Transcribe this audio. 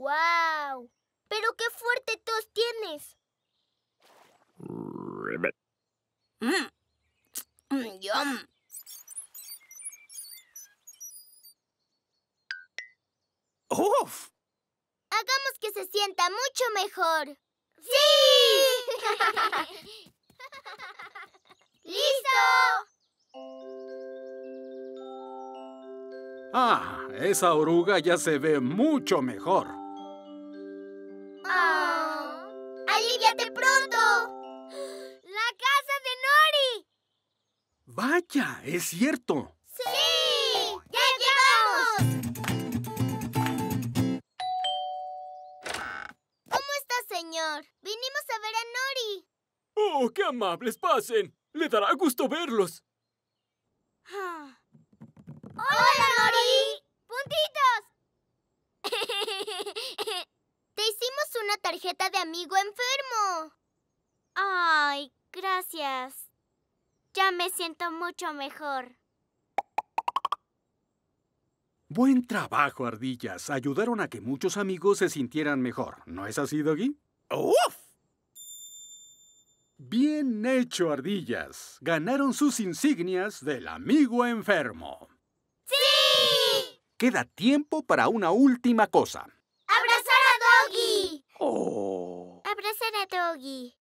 ¡Guau! ¡Pero qué fuerte tos tienes! Mm. Mm, ¡Uf! Hagamos que se sienta mucho mejor. ¡Sí! ¡Listo! Ah, esa oruga ya se ve mucho mejor. ¡Aliviate pronto! ¡La casa de Nori! ¡Vaya! ¡Es cierto! ¡Sí! ¡Ya llegamos! ¿Cómo está, señor? Vinimos a ver a Nori. ¡Oh, qué amables! ¡Pasen! ¡Le dará gusto verlos! Ah. tarjeta de amigo enfermo. Ay, gracias. Ya me siento mucho mejor. Buen trabajo, ardillas. Ayudaron a que muchos amigos se sintieran mejor. ¿No es así, Doggy? ¡Uf! Bien hecho, ardillas. Ganaron sus insignias del amigo enfermo. ¡Sí! Queda tiempo para una última cosa. Oh. Abraçar a Doggy.